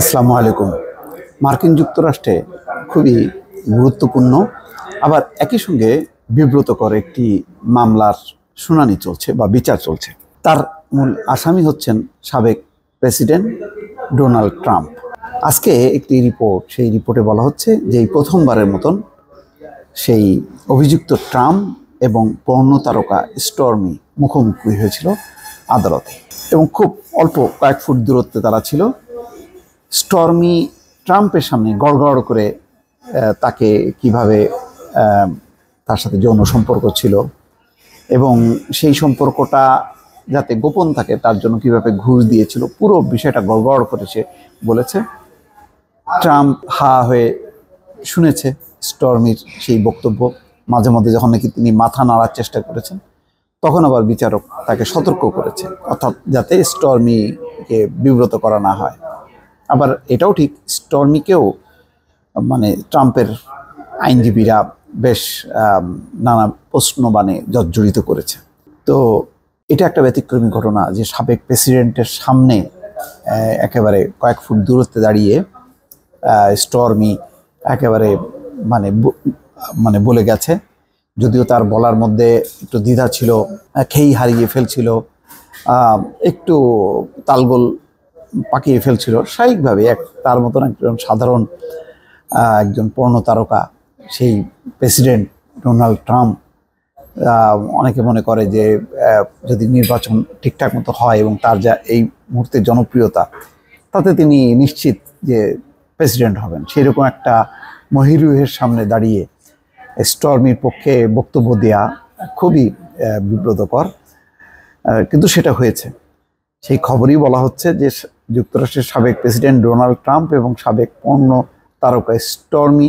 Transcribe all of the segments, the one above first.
আসসালামু আলাইকুম মার্কিন যুক্তরাষ্ট্রে খুবই গুরুত্বপূর্ণ আবার একই সঙ্গে বিব্রতকর একটি মামলার শুনানি চলছে বা বিচার চলছে তার মূল আসামি হচ্ছেন সাবেক প্রেসিডেন্ট ডোনাল্ড ট্রাম্প আজকে একটি রিপোর্ট সেই রিপোর্টে বলা হচ্ছে যে এই প্রথমবারের মতন সেই অভিযুক্ত ট্রাম্প এবং পর্ণ তারকা স্টর্মি মুখোমুখি হয়েছিল আদালতে এবং খুব অল্প কয়েক ফুট দূরত্বে তারা ছিল স্টর্মি ট্রাম্পের সামনে গড়গড় করে তাকে কিভাবে তার সাথে যৌন সম্পর্ক ছিল এবং সেই সম্পর্কটা যাতে গোপন থাকে তার জন্য কিভাবে ঘুষ দিয়েছিল পুরো বিষয়টা গড়গড় করেছে বলেছে ট্রাম্প হা হয়ে শুনেছে স্টর্মির সেই বক্তব্য মাঝে মধ্যে যখন নাকি তিনি মাথা নাড়ার চেষ্টা করেছেন তখন আবার বিচারক তাকে সতর্ক করেছে অর্থাৎ যাতে স্টর্মিকে বিব্রত করা না হয় আবার এটাও ঠিক স্টর্মিকেও মানে ট্রাম্পের আইনজীবীরা বেশ নানা প্রশ্ন মানে জর্জরিত করেছে তো এটা একটা ব্যতিক্রমী ঘটনা যে সাবেক প্রেসিডেন্টের সামনে একেবারে কয়েক ফুট দূরত্বে দাঁড়িয়ে স্টর্মি একেবারে মানে মানে বলে গেছে যদিও তার বলার মধ্যে একটু দ্বিধা ছিল খেই হারিয়ে ফেলছিল একটু তালগোল পাকিয়ে ফেলছিল স্বাভাবিকভাবে এক তার মতন একজন সাধারণ একজন পর্ণ তারকা সেই প্রেসিডেন্ট ডোনাল্ড ট্রাম্প অনেকে মনে করে যে যদি নির্বাচন ঠিকঠাক মতো হয় এবং তার যা এই মুহূর্তে জনপ্রিয়তা তাতে তিনি নিশ্চিত যে প্রেসিডেন্ট হবেন সেরকম একটা মহিরুহের সামনে দাঁড়িয়ে স্টর্মির পক্ষে বক্তব্য দেয়া খুবই বিব্রতকর কিন্তু সেটা হয়েছে সেই খবরই বলা হচ্ছে যে যুক্তরাষ্ট্রের সাবেক প্রেসিডেন্ট ডোনাল্ড ট্রাম্প এবং সাবেক পণ্য তারকা স্টর্মি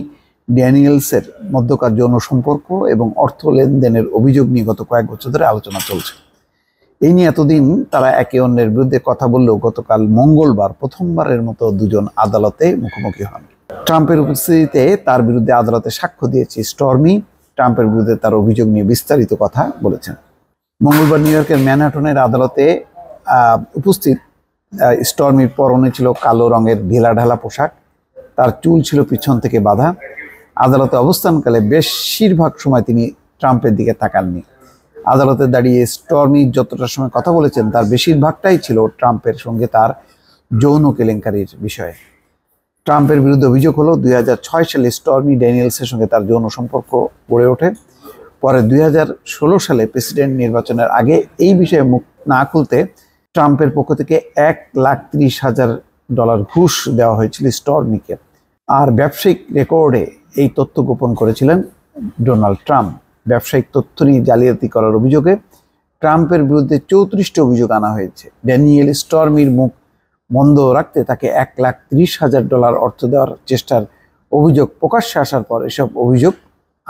ড্যানিয়েলসের মধ্যকার যৌন সম্পর্ক এবং অর্থ লেনদেনের অভিযোগ নিয়ে গত কয়েক বছর ধরে আলোচনা চলছে এই নিয়ে এতদিন তারা একে অন্যের বিরুদ্ধে কথা বললেও গতকাল মঙ্গলবার প্রথমবারের মতো দুজন আদালতে মুখোমুখি হন ট্রাম্পের উপস্থিতিতে তার বিরুদ্ধে আদালতে সাক্ষ্য দিয়েছে স্টর্মি ট্রাম্পের বিরুদ্ধে তার অভিযোগ নিয়ে বিস্তারিত কথা বলেছেন মঙ্গলবার নিউ ইয়র্কের ম্যানহাটনের আদালতে উপস্থিত স্টর্মির পরনে ছিল কালো রঙের ঢেলা ঢালা পোশাক তার চুল ছিল পিছন থেকে বাধা আদালতে অবস্থানকালে বেশিরভাগ সময় তিনি ট্রাম্পের দিকে তাকাননি আদালতে দাঁড়িয়ে স্টর্মি যতটা সময় কথা বলেছেন তার বেশিরভাগটাই ছিল ট্রাম্পের সঙ্গে তার যৌন কেলেঙ্কারির বিষয়ে ট্রাম্পের বিরুদ্ধে অভিযোগ হলো দুই সালে স্টর্মি ড্যানিয়েলসের সঙ্গে তার যৌন সম্পর্ক গড়ে ওঠে পরে দুই সালে প্রেসিডেন্ট নির্বাচনের আগে এই বিষয়ে মুখ না খুলতে ট্রাম্পের পক্ষ থেকে এক লাখ তিরিশ হাজার ডলার ঘুষ দেওয়া হয়েছিল স্টর্নিকে আর ব্যবসায়িক রেকর্ডে এই তথ্য গোপন করেছিলেন ডোনাল্ড ট্রাম্প ব্যবসায়িক তথ্য নিয়ে জালিয়াতি করার অভিযোগে ট্রাম্পের বিরুদ্ধে চৌত্রিশটি অভিযোগ আনা হয়েছে ড্যানিয়েল স্টর্মির মুখ বন্ধ রাখতে তাকে এক লাখ তিরিশ হাজার ডলার অর্থ দেওয়ার চেষ্টার অভিযোগ প্রকাশ্যে আসার পর এসব অভিযোগ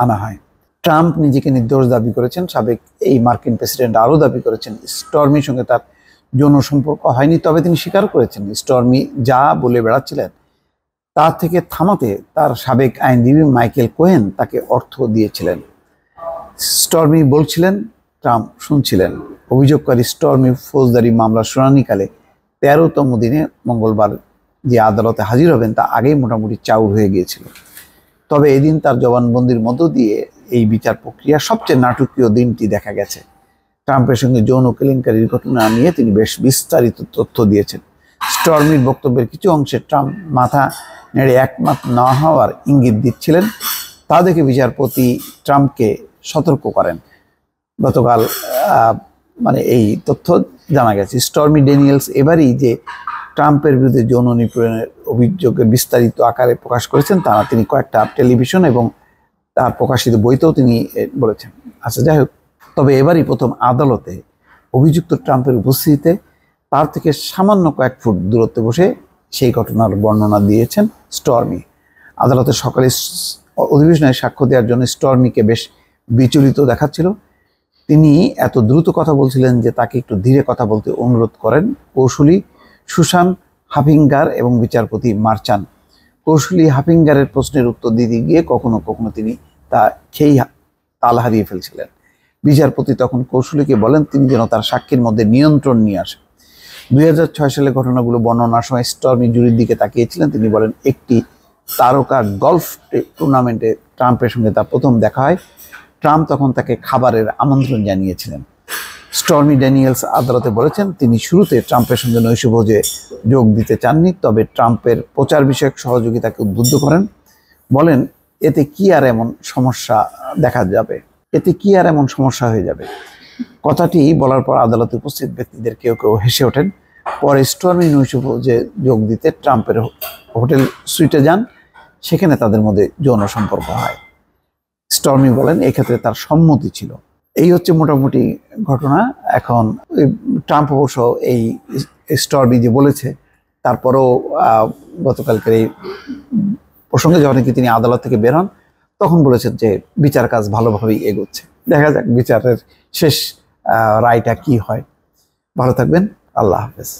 আনা হয় ট্রাম্প নিজেকে নির্দোষ দাবি করেছেন সাবেক এই মার্কিন প্রেসিডেন্ট আরও দাবি করেছেন স্টর্মির সঙ্গে তার যৌন সম্পর্ক হয়নি তবে তিনি স্বীকার করেছেন স্টর্মি যা বলে বেড়াচ্ছিলেন তা থেকে থামাতে তার সাবেক আইনজীবী মাইকেল কোহেন তাকে অর্থ দিয়েছিলেন স্টর্মি বলছিলেন ট্রাম্প শুনছিলেন অভিযোগকারী স্টর্মি ফৌজদারি মামলার শুনানিকালে তেরোতম দিনে মঙ্গলবার যে আদালতে হাজির হবেন তা আগেই মোটামুটি চাউর হয়ে গিয়েছিল তবে এদিন তার জবানবন্দির মধ্য দিয়ে এই বিচার প্রক্রিয়া সবচেয়ে নাটকীয় দিনটি দেখা গেছে ট্রাম্পের সঙ্গে যৌন কেলেঙ্কারির ঘটনা নিয়ে তিনি বেশ বিস্তারিত তথ্য দিয়েছেন স্টর্মির বক্তব্যের কিছু অংশে ট্রাম্প মাথা নেড়ে একমাত্র না হওয়ার ইঙ্গিত দিচ্ছিলেন তা দেখে বিচারপতি ট্রাম্পকে সতর্ক করেন গতকাল মানে এই তথ্য জানা গেছে স্টর্মি ড্যানিয়েলস এবারই যে ট্রাম্পের বিরুদ্ধে যৌন নিপীড়নের অভিযোগে বিস্তারিত আকারে প্রকাশ করেছেন তারা তিনি কয়েকটা টেলিভিশন এবং তার প্রকাশিত বইতেও তিনি বলেছেন আচ্ছা যাই হোক তবে এবারই প্রথম আদালতে অভিযুক্ত ট্রাম্পের উপস্থিতিতে তার থেকে সামান্য কয়েক ফুট দূরত্বে বসে সেই ঘটনার বর্ণনা দিয়েছেন স্টর্মি আদালতে সকালে অধিবেশনে সাক্ষ্য দেওয়ার জন্য স্টর্মিকে বেশ বিচলিত দেখাচ্ছিল তিনি এত দ্রুত কথা বলছিলেন যে তাকে একটু ধীরে কথা বলতে অনুরোধ করেন কৌশলী সুশান হাফিঙ্গার এবং বিচারপতি মার্চান কৌশলী হাফিঙ্গারের প্রশ্নের উত্তর দিতে গিয়ে কখনো কখনো তিনি তা খেই তাল হারিয়ে ফেলছিলেন বিচারপতি তখন কৌশলীকে বলেন তিনি যেন তার সাক্ষীর মধ্যে নিয়ন্ত্রণ নিয়ে আসেন দুই সালে ঘটনাগুলো বর্ণনার সময় স্টর্মি জুরির দিকে তাকিয়েছিলেন তিনি বলেন একটি তারকা গলফ টুর্নামেন্টে ট্রাম্পের সঙ্গে তার প্রথম দেখা হয় ট্রাম্প তখন তাকে খাবারের আমন্ত্রণ জানিয়েছিলেন স্টর্মি ড্যানিয়েলস আদালতে বলেছেন তিনি শুরুতে ট্রাম্পের সঙ্গে নৈশভোজে যোগ দিতে চাননি তবে ট্রাম্পের প্রচার বিষয়ক সহযোগিতাকে উদ্বুদ্ধ করেন বলেন এতে কি আর এমন সমস্যা দেখা যাবে এতে কি আর এমন সমস্যা হয়ে যাবে কথাটি বলার পর আদালতে উপস্থিত ব্যক্তিদের কেউ কেউ হেসে ওঠেন পরে স্টর্মি যে যোগ দিতে ট্রাম্পের হোটেল সুইটে যান সেখানে তাদের মধ্যে যৌন সম্পর্ক হয় স্টর্মি বলেন এক্ষেত্রে তার সম্মতি ছিল এই হচ্ছে মোটামুটি ঘটনা এখন ট্রাম্প অবশ্য এই স্টর্মি যে বলেছে তারপরেও গতকালকের এই প্রসঙ্গে যখন কি তিনি আদালত থেকে বের হন তখন বলেছেন যে বিচার কাজ ভালোভাবেই এগোচ্ছে দেখা যাক বিচারের শেষ রায়টা কি হয় ভালো থাকবেন আল্লাহ হাফেজ